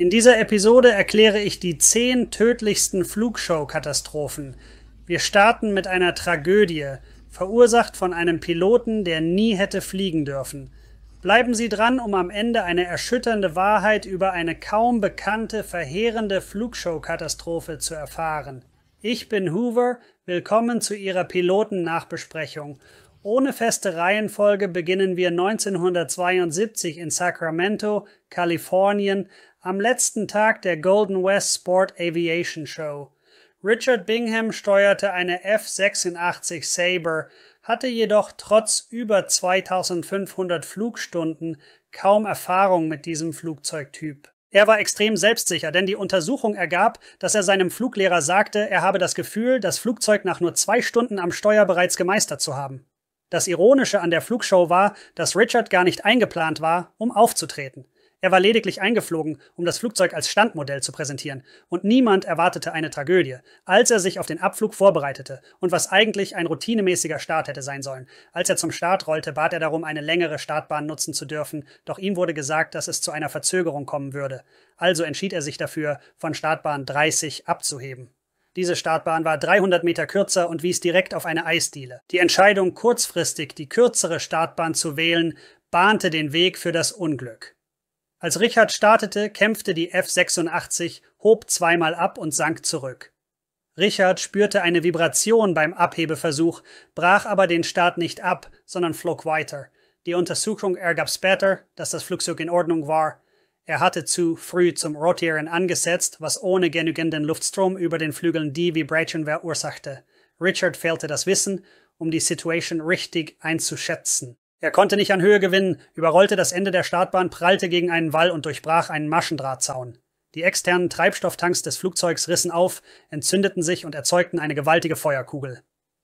In dieser Episode erkläre ich die zehn tödlichsten Flugshow-Katastrophen. Wir starten mit einer Tragödie, verursacht von einem Piloten, der nie hätte fliegen dürfen. Bleiben Sie dran, um am Ende eine erschütternde Wahrheit über eine kaum bekannte, verheerende Flugshow-Katastrophe zu erfahren. Ich bin Hoover, willkommen zu Ihrer Piloten-Nachbesprechung. Ohne feste Reihenfolge beginnen wir 1972 in Sacramento, Kalifornien, am letzten Tag der Golden West Sport Aviation Show. Richard Bingham steuerte eine F-86 Sabre, hatte jedoch trotz über 2500 Flugstunden kaum Erfahrung mit diesem Flugzeugtyp. Er war extrem selbstsicher, denn die Untersuchung ergab, dass er seinem Fluglehrer sagte, er habe das Gefühl, das Flugzeug nach nur zwei Stunden am Steuer bereits gemeistert zu haben. Das Ironische an der Flugshow war, dass Richard gar nicht eingeplant war, um aufzutreten. Er war lediglich eingeflogen, um das Flugzeug als Standmodell zu präsentieren, und niemand erwartete eine Tragödie, als er sich auf den Abflug vorbereitete und was eigentlich ein routinemäßiger Start hätte sein sollen. Als er zum Start rollte, bat er darum, eine längere Startbahn nutzen zu dürfen, doch ihm wurde gesagt, dass es zu einer Verzögerung kommen würde. Also entschied er sich dafür, von Startbahn 30 abzuheben. Diese Startbahn war 300 Meter kürzer und wies direkt auf eine Eisdiele. Die Entscheidung, kurzfristig die kürzere Startbahn zu wählen, bahnte den Weg für das Unglück. Als Richard startete, kämpfte die F-86, hob zweimal ab und sank zurück. Richard spürte eine Vibration beim Abhebeversuch, brach aber den Start nicht ab, sondern flog weiter. Die Untersuchung ergab später, dass das Flugzeug in Ordnung war. Er hatte zu früh zum Rotieren angesetzt, was ohne genügenden Luftstrom über den Flügeln die Vibration verursachte. Richard fehlte das Wissen, um die Situation richtig einzuschätzen. Er konnte nicht an Höhe gewinnen, überrollte das Ende der Startbahn, prallte gegen einen Wall und durchbrach einen Maschendrahtzaun. Die externen Treibstofftanks des Flugzeugs rissen auf, entzündeten sich und erzeugten eine gewaltige Feuerkugel.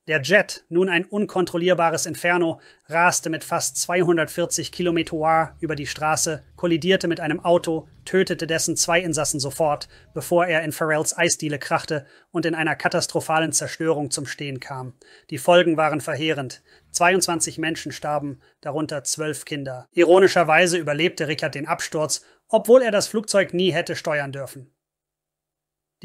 Der Jet, nun ein unkontrollierbares Inferno, raste mit fast 240 Kilometer über die Straße, kollidierte mit einem Auto, tötete dessen zwei Insassen sofort, bevor er in Farrells Eisdiele krachte und in einer katastrophalen Zerstörung zum Stehen kam. Die Folgen waren verheerend. 22 Menschen starben, darunter zwölf Kinder. Ironischerweise überlebte Rickard den Absturz, obwohl er das Flugzeug nie hätte steuern dürfen.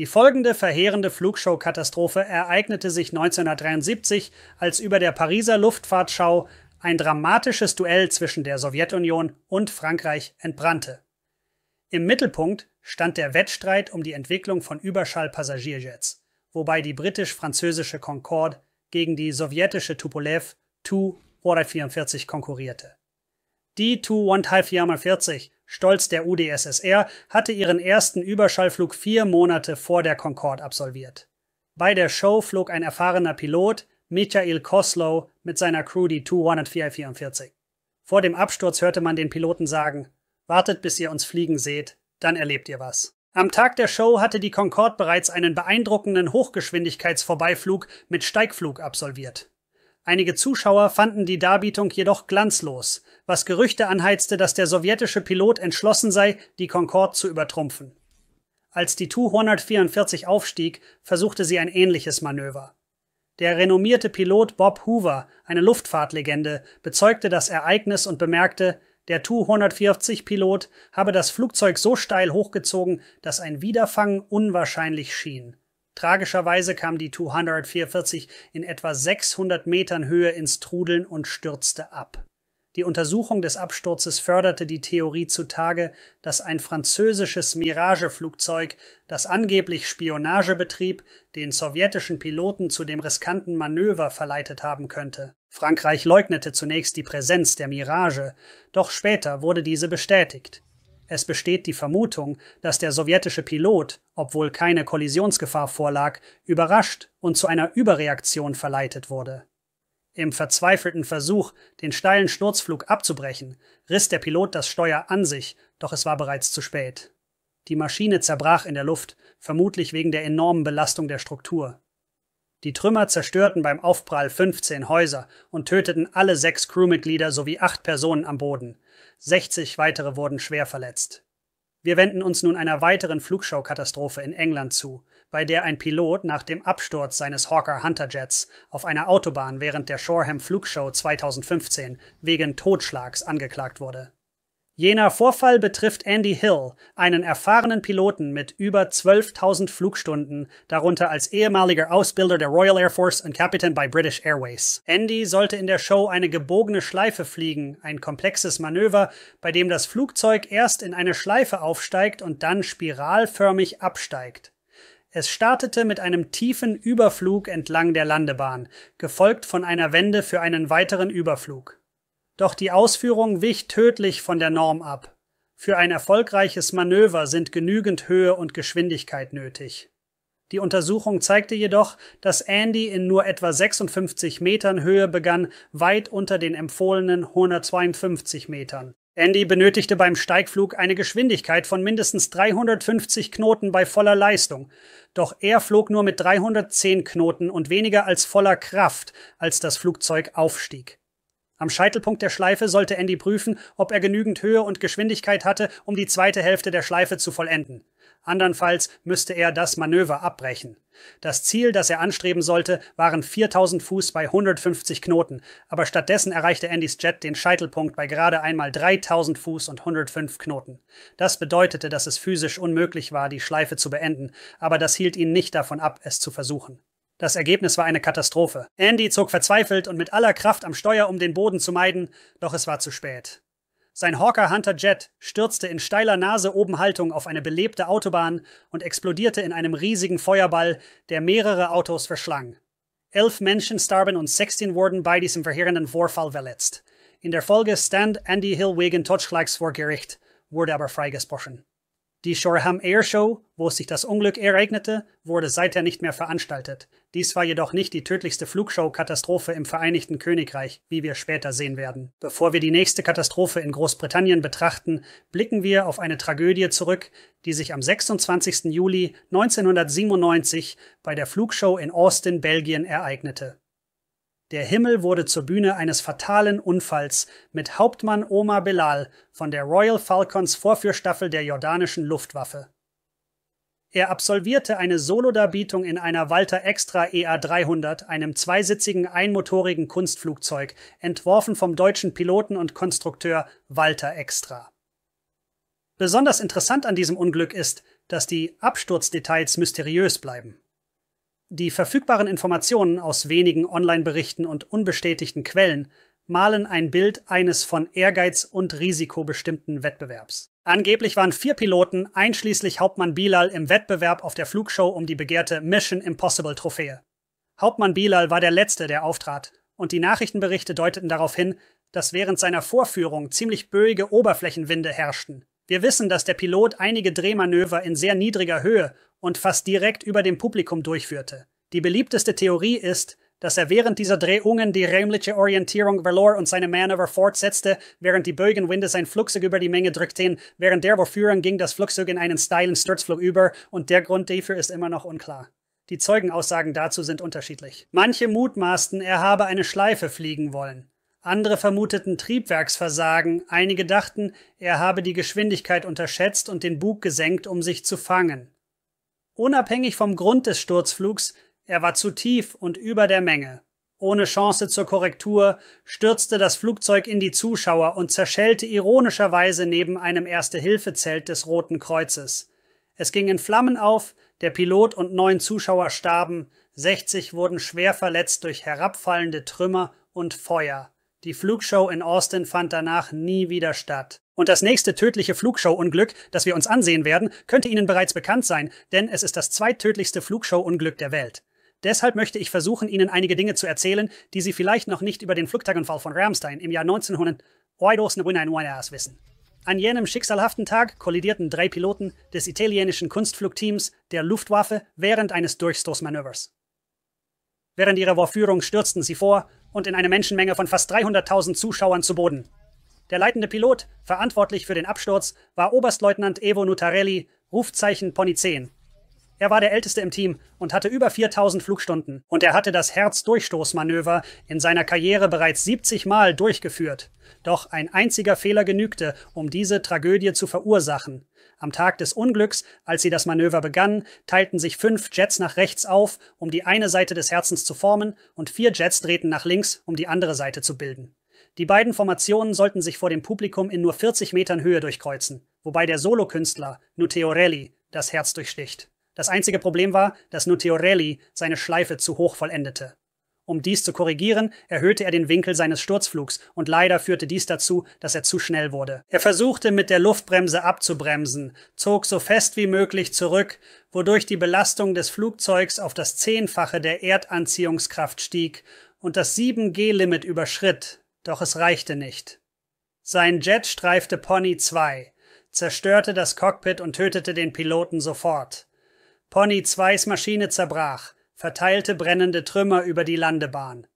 Die folgende verheerende Flugshow-Katastrophe ereignete sich 1973, als über der Pariser Luftfahrtschau ein dramatisches Duell zwischen der Sowjetunion und Frankreich entbrannte. Im Mittelpunkt stand der Wettstreit um die Entwicklung von Überschallpassagierjets, wobei die britisch-französische Concorde gegen die sowjetische Tupolev Tu-144 konkurrierte. Die Tu-1/2 stolz der UdSSR, hatte ihren ersten Überschallflug vier Monate vor der Concorde absolviert. Bei der Show flog ein erfahrener Pilot, Michael Koslow, mit seiner Crew die Tu-144. Vor dem Absturz hörte man den Piloten sagen, wartet bis ihr uns fliegen seht, dann erlebt ihr was. Am Tag der Show hatte die Concorde bereits einen beeindruckenden Hochgeschwindigkeitsvorbeiflug mit Steigflug absolviert. Einige Zuschauer fanden die Darbietung jedoch glanzlos, was Gerüchte anheizte, dass der sowjetische Pilot entschlossen sei, die Concorde zu übertrumpfen. Als die Tu-144 aufstieg, versuchte sie ein ähnliches Manöver. Der renommierte Pilot Bob Hoover, eine Luftfahrtlegende, bezeugte das Ereignis und bemerkte, der Tu-140-Pilot habe das Flugzeug so steil hochgezogen, dass ein Wiederfangen unwahrscheinlich schien. Tragischerweise kam die Tu-144 in etwa 600 Metern Höhe ins Trudeln und stürzte ab. Die Untersuchung des Absturzes förderte die Theorie zutage, dass ein französisches Mirageflugzeug, das angeblich Spionage betrieb, den sowjetischen Piloten zu dem riskanten Manöver verleitet haben könnte. Frankreich leugnete zunächst die Präsenz der Mirage, doch später wurde diese bestätigt. Es besteht die Vermutung, dass der sowjetische Pilot, obwohl keine Kollisionsgefahr vorlag, überrascht und zu einer Überreaktion verleitet wurde. Im verzweifelten Versuch, den steilen Sturzflug abzubrechen, riss der Pilot das Steuer an sich, doch es war bereits zu spät. Die Maschine zerbrach in der Luft, vermutlich wegen der enormen Belastung der Struktur. Die Trümmer zerstörten beim Aufprall 15 Häuser und töteten alle sechs Crewmitglieder sowie acht Personen am Boden. 60 weitere wurden schwer verletzt. Wir wenden uns nun einer weiteren Flugschaukatastrophe in England zu, bei der ein Pilot nach dem Absturz seines Hawker Hunter Jets auf einer Autobahn während der Shoreham Flugshow 2015 wegen Totschlags angeklagt wurde. Jener Vorfall betrifft Andy Hill, einen erfahrenen Piloten mit über 12.000 Flugstunden, darunter als ehemaliger Ausbilder der Royal Air Force und Captain bei British Airways. Andy sollte in der Show eine gebogene Schleife fliegen, ein komplexes Manöver, bei dem das Flugzeug erst in eine Schleife aufsteigt und dann spiralförmig absteigt. Es startete mit einem tiefen Überflug entlang der Landebahn, gefolgt von einer Wende für einen weiteren Überflug. Doch die Ausführung wich tödlich von der Norm ab. Für ein erfolgreiches Manöver sind genügend Höhe und Geschwindigkeit nötig. Die Untersuchung zeigte jedoch, dass Andy in nur etwa 56 Metern Höhe begann, weit unter den empfohlenen 152 Metern. Andy benötigte beim Steigflug eine Geschwindigkeit von mindestens 350 Knoten bei voller Leistung, doch er flog nur mit 310 Knoten und weniger als voller Kraft, als das Flugzeug aufstieg. Am Scheitelpunkt der Schleife sollte Andy prüfen, ob er genügend Höhe und Geschwindigkeit hatte, um die zweite Hälfte der Schleife zu vollenden. Andernfalls müsste er das Manöver abbrechen. Das Ziel, das er anstreben sollte, waren 4000 Fuß bei 150 Knoten, aber stattdessen erreichte Andys Jet den Scheitelpunkt bei gerade einmal 3000 Fuß und 105 Knoten. Das bedeutete, dass es physisch unmöglich war, die Schleife zu beenden, aber das hielt ihn nicht davon ab, es zu versuchen. Das Ergebnis war eine Katastrophe. Andy zog verzweifelt und mit aller Kraft am Steuer, um den Boden zu meiden, doch es war zu spät. Sein Hawker Hunter Jet stürzte in steiler Nase-Obenhaltung auf eine belebte Autobahn und explodierte in einem riesigen Feuerball, der mehrere Autos verschlang. Elf Menschen starben und 16 wurden bei diesem verheerenden Vorfall verletzt. In der Folge stand Andy Hill wegen Totschlags vor Gericht, wurde aber freigesprochen. Die Shoreham Air Show, wo sich das Unglück ereignete, wurde seither nicht mehr veranstaltet. Dies war jedoch nicht die tödlichste Flugshow-Katastrophe im Vereinigten Königreich, wie wir später sehen werden. Bevor wir die nächste Katastrophe in Großbritannien betrachten, blicken wir auf eine Tragödie zurück, die sich am 26. Juli 1997 bei der Flugshow in Austin, Belgien ereignete. Der Himmel wurde zur Bühne eines fatalen Unfalls mit Hauptmann Omar Bilal von der Royal Falcons Vorführstaffel der jordanischen Luftwaffe. Er absolvierte eine Solodarbietung in einer Walter Extra EA 300, einem zweisitzigen einmotorigen Kunstflugzeug, entworfen vom deutschen Piloten und Konstrukteur Walter Extra. Besonders interessant an diesem Unglück ist, dass die Absturzdetails mysteriös bleiben. Die verfügbaren Informationen aus wenigen Online-Berichten und unbestätigten Quellen malen ein Bild eines von Ehrgeiz und Risiko bestimmten Wettbewerbs. Angeblich waren vier Piloten, einschließlich Hauptmann Bilal, im Wettbewerb auf der Flugshow um die begehrte Mission Impossible Trophäe. Hauptmann Bilal war der Letzte, der auftrat, und die Nachrichtenberichte deuteten darauf hin, dass während seiner Vorführung ziemlich böige Oberflächenwinde herrschten. Wir wissen, dass der Pilot einige Drehmanöver in sehr niedriger Höhe und fast direkt über dem Publikum durchführte. Die beliebteste Theorie ist, dass er während dieser Drehungen die räumliche Orientierung Valor und seine Manöver fortsetzte, während die Bögenwinde sein Flugzeug über die Menge drückten, während der Vorführung ging das Flugzeug in einen steilen Sturzflug über und der Grund dafür ist immer noch unklar. Die Zeugenaussagen dazu sind unterschiedlich. Manche mutmaßten, er habe eine Schleife fliegen wollen. Andere vermuteten Triebwerksversagen, einige dachten, er habe die Geschwindigkeit unterschätzt und den Bug gesenkt, um sich zu fangen. Unabhängig vom Grund des Sturzflugs, er war zu tief und über der Menge. Ohne Chance zur Korrektur stürzte das Flugzeug in die Zuschauer und zerschellte ironischerweise neben einem Erste-Hilfe-Zelt des Roten Kreuzes. Es ging in Flammen auf, der Pilot und neun Zuschauer starben, 60 wurden schwer verletzt durch herabfallende Trümmer und Feuer. Die Flugshow in Austin fand danach nie wieder statt. Und das nächste tödliche Flugshow-Unglück, das wir uns ansehen werden, könnte Ihnen bereits bekannt sein, denn es ist das zweittödlichste Flugshow-Unglück der Welt. Deshalb möchte ich versuchen, Ihnen einige Dinge zu erzählen, die Sie vielleicht noch nicht über den Flugtagunfall von Ramstein im Jahr 1900 wissen. An jenem schicksalhaften Tag kollidierten drei Piloten des italienischen Kunstflugteams der Luftwaffe während eines Durchstoßmanövers. Während ihrer Vorführung stürzten sie vor, und in eine Menschenmenge von fast 300.000 Zuschauern zu Boden. Der leitende Pilot, verantwortlich für den Absturz, war Oberstleutnant Evo Nutarelli, Rufzeichen Pony 10. Er war der Älteste im Team und hatte über 4000 Flugstunden. Und er hatte das Herzdurchstoßmanöver in seiner Karriere bereits 70 Mal durchgeführt. Doch ein einziger Fehler genügte, um diese Tragödie zu verursachen. Am Tag des Unglücks, als sie das Manöver begannen, teilten sich fünf Jets nach rechts auf, um die eine Seite des Herzens zu formen, und vier Jets drehten nach links, um die andere Seite zu bilden. Die beiden Formationen sollten sich vor dem Publikum in nur 40 Metern Höhe durchkreuzen, wobei der Solokünstler Nuteorelli das Herz durchsticht. Das einzige Problem war, dass Nuteorelli seine Schleife zu hoch vollendete. Um dies zu korrigieren, erhöhte er den Winkel seines Sturzflugs und leider führte dies dazu, dass er zu schnell wurde. Er versuchte mit der Luftbremse abzubremsen, zog so fest wie möglich zurück, wodurch die Belastung des Flugzeugs auf das Zehnfache der Erdanziehungskraft stieg und das 7G-Limit überschritt, doch es reichte nicht. Sein Jet streifte Pony 2, zerstörte das Cockpit und tötete den Piloten sofort. Pony 2s Maschine zerbrach, verteilte brennende Trümmer über die Landebahn.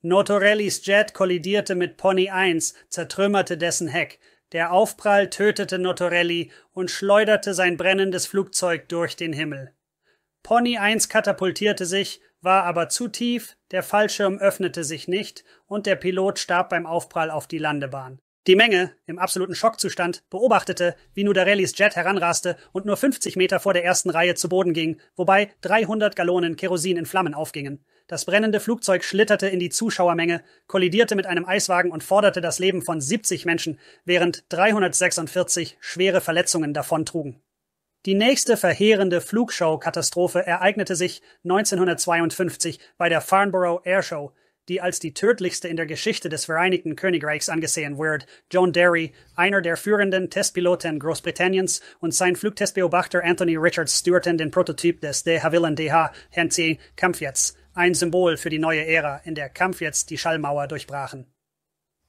Notorellis Jet kollidierte mit Pony 1, zertrümmerte dessen Heck. Der Aufprall tötete Notorelli und schleuderte sein brennendes Flugzeug durch den Himmel. Pony 1 katapultierte sich, war aber zu tief, der Fallschirm öffnete sich nicht und der Pilot starb beim Aufprall auf die Landebahn. Die Menge, im absoluten Schockzustand, beobachtete, wie Nudarellis Jet heranraste und nur 50 Meter vor der ersten Reihe zu Boden ging, wobei 300 Gallonen Kerosin in Flammen aufgingen. Das brennende Flugzeug schlitterte in die Zuschauermenge, kollidierte mit einem Eiswagen und forderte das Leben von 70 Menschen, während 346 schwere Verletzungen davontrugen. Die nächste verheerende Flugshow-Katastrophe ereignete sich 1952 bei der Farnborough Airshow, die als die tödlichste in der Geschichte des Vereinigten Königreichs angesehen wird. John Derry, einer der führenden Testpiloten Großbritanniens und sein Flugtestbeobachter Anthony Richards stürten den Prototyp des de Havilland DH Hancy Kampfjets, ein Symbol für die neue Ära, in der Kampfjets die Schallmauer durchbrachen.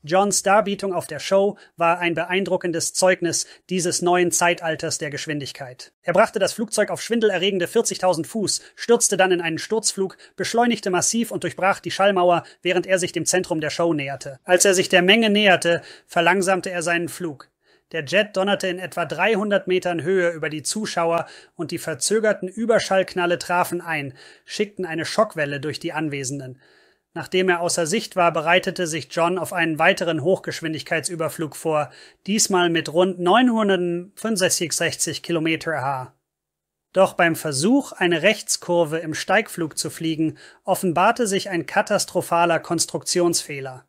Johns Darbietung auf der Show war ein beeindruckendes Zeugnis dieses neuen Zeitalters der Geschwindigkeit. Er brachte das Flugzeug auf schwindelerregende 40.000 Fuß, stürzte dann in einen Sturzflug, beschleunigte massiv und durchbrach die Schallmauer, während er sich dem Zentrum der Show näherte. Als er sich der Menge näherte, verlangsamte er seinen Flug. Der Jet donnerte in etwa 300 Metern Höhe über die Zuschauer und die verzögerten Überschallknalle trafen ein, schickten eine Schockwelle durch die Anwesenden. Nachdem er außer Sicht war, bereitete sich John auf einen weiteren Hochgeschwindigkeitsüberflug vor, diesmal mit rund 965 km/h. Doch beim Versuch, eine Rechtskurve im Steigflug zu fliegen, offenbarte sich ein katastrophaler Konstruktionsfehler.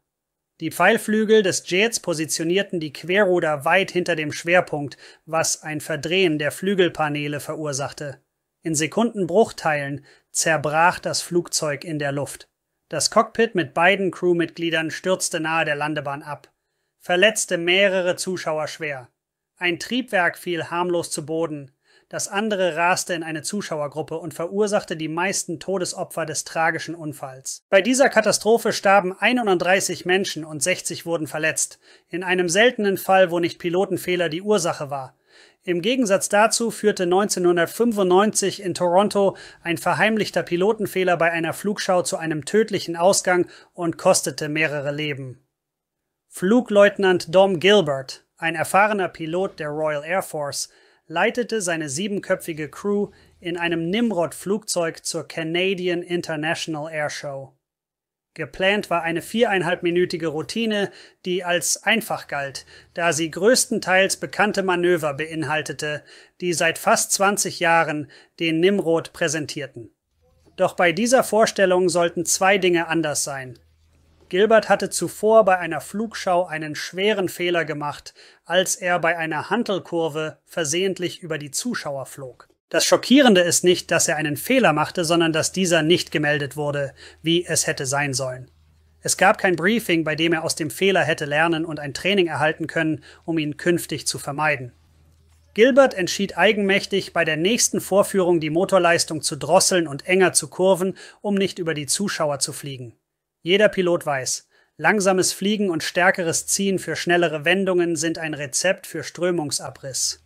Die Pfeilflügel des Jets positionierten die Querruder weit hinter dem Schwerpunkt, was ein Verdrehen der Flügelpaneele verursachte. In Sekundenbruchteilen zerbrach das Flugzeug in der Luft. Das Cockpit mit beiden Crewmitgliedern stürzte nahe der Landebahn ab, verletzte mehrere Zuschauer schwer. Ein Triebwerk fiel harmlos zu Boden, das andere raste in eine Zuschauergruppe und verursachte die meisten Todesopfer des tragischen Unfalls. Bei dieser Katastrophe starben 31 Menschen und 60 wurden verletzt, in einem seltenen Fall, wo nicht Pilotenfehler die Ursache war, im Gegensatz dazu führte 1995 in Toronto ein verheimlichter Pilotenfehler bei einer Flugschau zu einem tödlichen Ausgang und kostete mehrere Leben. Flugleutnant Dom Gilbert, ein erfahrener Pilot der Royal Air Force, leitete seine siebenköpfige Crew in einem Nimrod-Flugzeug zur Canadian International Air Show. Geplant war eine viereinhalbminütige Routine, die als einfach galt, da sie größtenteils bekannte Manöver beinhaltete, die seit fast 20 Jahren den Nimrod präsentierten. Doch bei dieser Vorstellung sollten zwei Dinge anders sein. Gilbert hatte zuvor bei einer Flugschau einen schweren Fehler gemacht, als er bei einer Hantelkurve versehentlich über die Zuschauer flog. Das Schockierende ist nicht, dass er einen Fehler machte, sondern dass dieser nicht gemeldet wurde, wie es hätte sein sollen. Es gab kein Briefing, bei dem er aus dem Fehler hätte lernen und ein Training erhalten können, um ihn künftig zu vermeiden. Gilbert entschied eigenmächtig, bei der nächsten Vorführung die Motorleistung zu drosseln und enger zu kurven, um nicht über die Zuschauer zu fliegen. Jeder Pilot weiß, langsames Fliegen und stärkeres Ziehen für schnellere Wendungen sind ein Rezept für Strömungsabriss.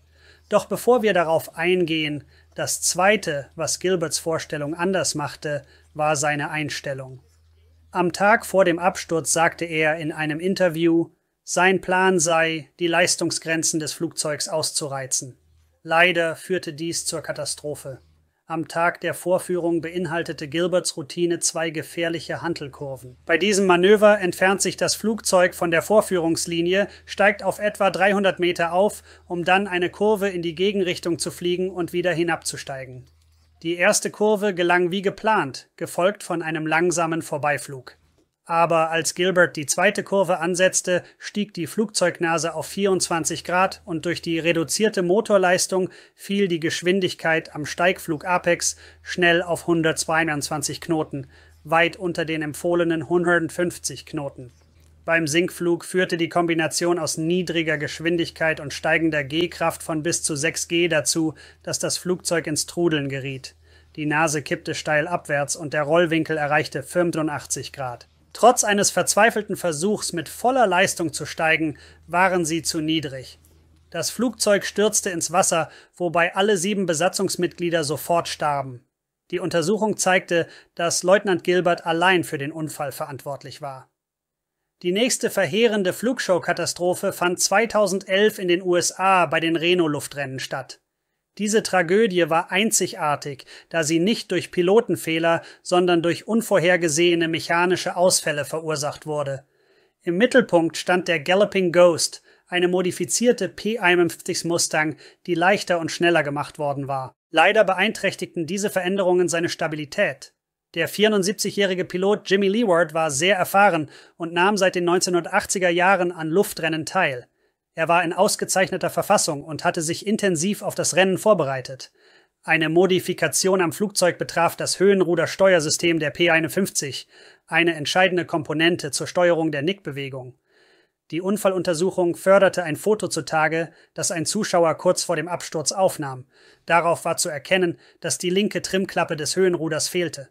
Doch bevor wir darauf eingehen, das Zweite, was Gilberts Vorstellung anders machte, war seine Einstellung. Am Tag vor dem Absturz sagte er in einem Interview, sein Plan sei, die Leistungsgrenzen des Flugzeugs auszureizen. Leider führte dies zur Katastrophe. Am Tag der Vorführung beinhaltete Gilberts Routine zwei gefährliche Hantelkurven. Bei diesem Manöver entfernt sich das Flugzeug von der Vorführungslinie, steigt auf etwa 300 Meter auf, um dann eine Kurve in die Gegenrichtung zu fliegen und wieder hinabzusteigen. Die erste Kurve gelang wie geplant, gefolgt von einem langsamen Vorbeiflug aber als Gilbert die zweite Kurve ansetzte, stieg die Flugzeugnase auf 24 Grad und durch die reduzierte Motorleistung fiel die Geschwindigkeit am Steigflug Apex schnell auf 122 Knoten, weit unter den empfohlenen 150 Knoten. Beim Sinkflug führte die Kombination aus niedriger Geschwindigkeit und steigender G-Kraft von bis zu 6 G dazu, dass das Flugzeug ins Trudeln geriet. Die Nase kippte steil abwärts und der Rollwinkel erreichte 85 Grad. Trotz eines verzweifelten Versuchs, mit voller Leistung zu steigen, waren sie zu niedrig. Das Flugzeug stürzte ins Wasser, wobei alle sieben Besatzungsmitglieder sofort starben. Die Untersuchung zeigte, dass Leutnant Gilbert allein für den Unfall verantwortlich war. Die nächste verheerende Flugshow-Katastrophe fand 2011 in den USA bei den Reno-Luftrennen statt. Diese Tragödie war einzigartig, da sie nicht durch Pilotenfehler, sondern durch unvorhergesehene mechanische Ausfälle verursacht wurde. Im Mittelpunkt stand der Galloping Ghost, eine modifizierte P51 Mustang, die leichter und schneller gemacht worden war. Leider beeinträchtigten diese Veränderungen seine Stabilität. Der 74-jährige Pilot Jimmy Leeward war sehr erfahren und nahm seit den 1980er Jahren an Luftrennen teil. Er war in ausgezeichneter Verfassung und hatte sich intensiv auf das Rennen vorbereitet. Eine Modifikation am Flugzeug betraf das Höhenrudersteuersystem der P51, eine entscheidende Komponente zur Steuerung der Nickbewegung. Die Unfalluntersuchung förderte ein Foto zutage, das ein Zuschauer kurz vor dem Absturz aufnahm. Darauf war zu erkennen, dass die linke Trimmklappe des Höhenruders fehlte.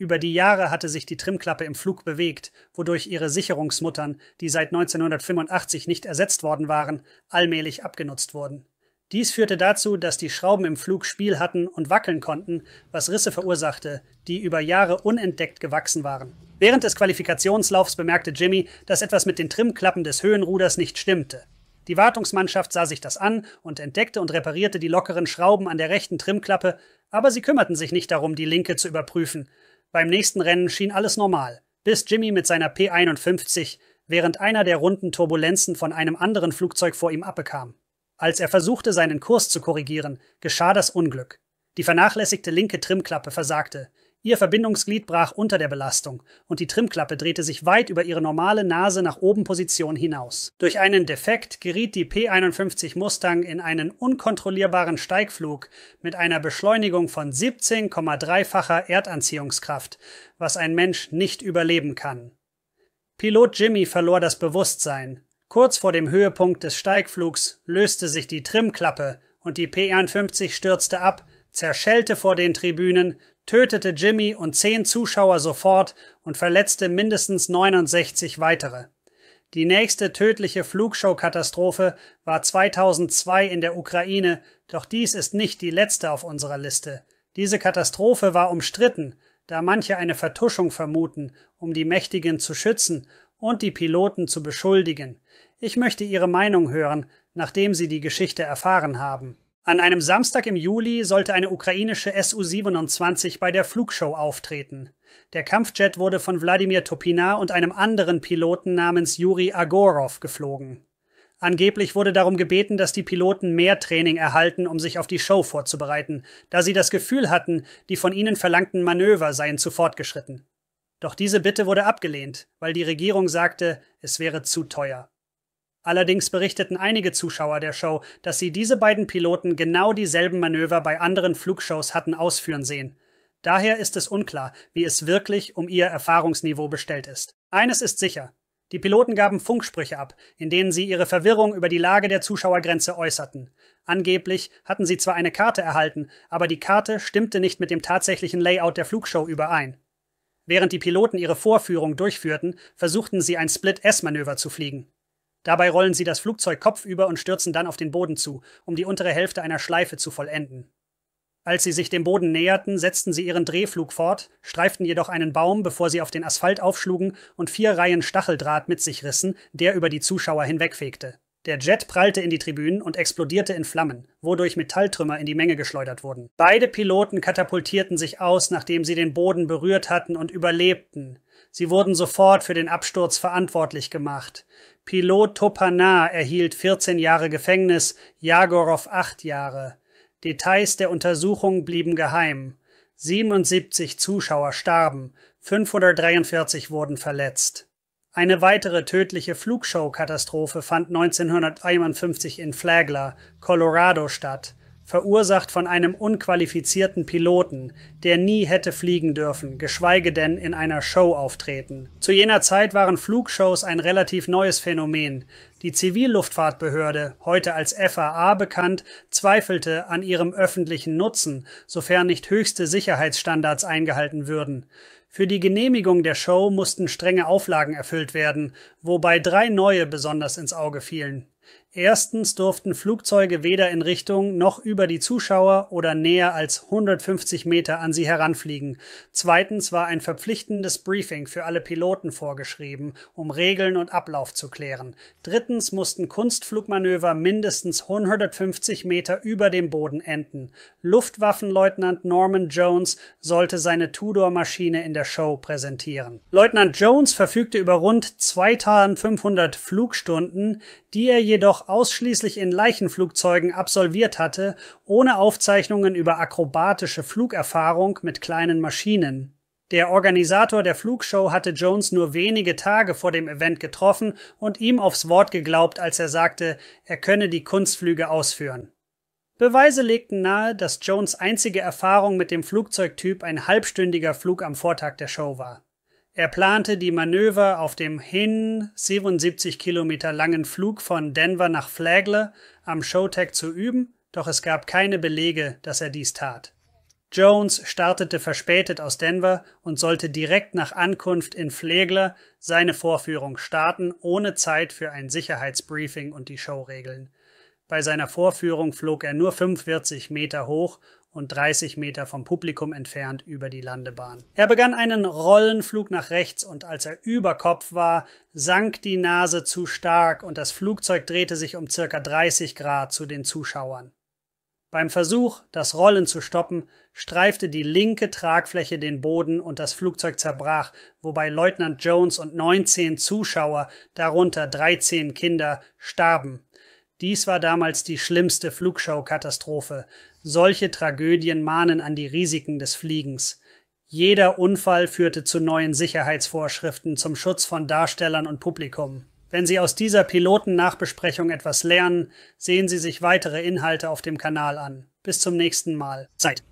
Über die Jahre hatte sich die Trimklappe im Flug bewegt, wodurch ihre Sicherungsmuttern, die seit 1985 nicht ersetzt worden waren, allmählich abgenutzt wurden. Dies führte dazu, dass die Schrauben im Flug Spiel hatten und wackeln konnten, was Risse verursachte, die über Jahre unentdeckt gewachsen waren. Während des Qualifikationslaufs bemerkte Jimmy, dass etwas mit den Trimklappen des Höhenruders nicht stimmte. Die Wartungsmannschaft sah sich das an und entdeckte und reparierte die lockeren Schrauben an der rechten Trimklappe, aber sie kümmerten sich nicht darum, die linke zu überprüfen, beim nächsten Rennen schien alles normal, bis Jimmy mit seiner P51 während einer der runden Turbulenzen von einem anderen Flugzeug vor ihm abbekam. Als er versuchte, seinen Kurs zu korrigieren, geschah das Unglück. Die vernachlässigte linke Trimmklappe versagte, Ihr Verbindungsglied brach unter der Belastung und die Trimklappe drehte sich weit über ihre normale Nase nach oben Position hinaus. Durch einen Defekt geriet die P51 Mustang in einen unkontrollierbaren Steigflug mit einer Beschleunigung von 17,3-facher Erdanziehungskraft, was ein Mensch nicht überleben kann. Pilot Jimmy verlor das Bewusstsein. Kurz vor dem Höhepunkt des Steigflugs löste sich die Trimklappe und die P51 stürzte ab, zerschellte vor den Tribünen tötete Jimmy und zehn Zuschauer sofort und verletzte mindestens 69 weitere. Die nächste tödliche Flugshow-Katastrophe war 2002 in der Ukraine, doch dies ist nicht die letzte auf unserer Liste. Diese Katastrophe war umstritten, da manche eine Vertuschung vermuten, um die Mächtigen zu schützen und die Piloten zu beschuldigen. Ich möchte Ihre Meinung hören, nachdem Sie die Geschichte erfahren haben. An einem Samstag im Juli sollte eine ukrainische Su-27 bei der Flugshow auftreten. Der Kampfjet wurde von Wladimir Topina und einem anderen Piloten namens Juri Agorov geflogen. Angeblich wurde darum gebeten, dass die Piloten mehr Training erhalten, um sich auf die Show vorzubereiten, da sie das Gefühl hatten, die von ihnen verlangten Manöver seien zu fortgeschritten. Doch diese Bitte wurde abgelehnt, weil die Regierung sagte, es wäre zu teuer. Allerdings berichteten einige Zuschauer der Show, dass sie diese beiden Piloten genau dieselben Manöver bei anderen Flugshows hatten ausführen sehen. Daher ist es unklar, wie es wirklich um ihr Erfahrungsniveau bestellt ist. Eines ist sicher. Die Piloten gaben Funksprüche ab, in denen sie ihre Verwirrung über die Lage der Zuschauergrenze äußerten. Angeblich hatten sie zwar eine Karte erhalten, aber die Karte stimmte nicht mit dem tatsächlichen Layout der Flugshow überein. Während die Piloten ihre Vorführung durchführten, versuchten sie ein Split-S-Manöver zu fliegen. Dabei rollen sie das Flugzeug kopfüber und stürzen dann auf den Boden zu, um die untere Hälfte einer Schleife zu vollenden. Als sie sich dem Boden näherten, setzten sie ihren Drehflug fort, streiften jedoch einen Baum, bevor sie auf den Asphalt aufschlugen und vier Reihen Stacheldraht mit sich rissen, der über die Zuschauer hinwegfegte. Der Jet prallte in die Tribünen und explodierte in Flammen, wodurch Metalltrümmer in die Menge geschleudert wurden. Beide Piloten katapultierten sich aus, nachdem sie den Boden berührt hatten und überlebten. Sie wurden sofort für den Absturz verantwortlich gemacht. Pilot Topana erhielt 14 Jahre Gefängnis, Jagorow 8 Jahre. Details der Untersuchung blieben geheim. 77 Zuschauer starben, 543 wurden verletzt. Eine weitere tödliche Flugshow-Katastrophe fand 1951 in Flagler, Colorado statt verursacht von einem unqualifizierten Piloten, der nie hätte fliegen dürfen, geschweige denn in einer Show auftreten. Zu jener Zeit waren Flugshows ein relativ neues Phänomen. Die Zivilluftfahrtbehörde, heute als FAA bekannt, zweifelte an ihrem öffentlichen Nutzen, sofern nicht höchste Sicherheitsstandards eingehalten würden. Für die Genehmigung der Show mussten strenge Auflagen erfüllt werden, wobei drei neue besonders ins Auge fielen. Erstens durften Flugzeuge weder in Richtung noch über die Zuschauer oder näher als 150 Meter an sie heranfliegen. Zweitens war ein verpflichtendes Briefing für alle Piloten vorgeschrieben, um Regeln und Ablauf zu klären. Drittens mussten Kunstflugmanöver mindestens 150 Meter über dem Boden enden. Luftwaffenleutnant Norman Jones sollte seine Tudor-Maschine in der Show präsentieren. Leutnant Jones verfügte über rund 2500 Flugstunden, die er jedoch jedoch ausschließlich in Leichenflugzeugen absolviert hatte, ohne Aufzeichnungen über akrobatische Flugerfahrung mit kleinen Maschinen. Der Organisator der Flugshow hatte Jones nur wenige Tage vor dem Event getroffen und ihm aufs Wort geglaubt, als er sagte, er könne die Kunstflüge ausführen. Beweise legten nahe, dass Jones einzige Erfahrung mit dem Flugzeugtyp ein halbstündiger Flug am Vortag der Show war. Er plante die Manöver auf dem hin 77 Kilometer langen Flug von Denver nach Flagler am Showtag zu üben, doch es gab keine Belege, dass er dies tat. Jones startete verspätet aus Denver und sollte direkt nach Ankunft in Flagler seine Vorführung starten, ohne Zeit für ein Sicherheitsbriefing und die Showregeln. Bei seiner Vorführung flog er nur 45 Meter hoch und 30 Meter vom Publikum entfernt über die Landebahn. Er begann einen Rollenflug nach rechts und als er über Kopf war, sank die Nase zu stark und das Flugzeug drehte sich um circa 30 Grad zu den Zuschauern. Beim Versuch, das Rollen zu stoppen, streifte die linke Tragfläche den Boden und das Flugzeug zerbrach, wobei Leutnant Jones und 19 Zuschauer, darunter 13 Kinder, starben dies war damals die schlimmste Flugschaukatastrophe. Solche Tragödien mahnen an die Risiken des Fliegens. Jeder Unfall führte zu neuen Sicherheitsvorschriften zum Schutz von Darstellern und Publikum. Wenn Sie aus dieser Pilotennachbesprechung etwas lernen, sehen Sie sich weitere Inhalte auf dem Kanal an. Bis zum nächsten Mal. Zeit.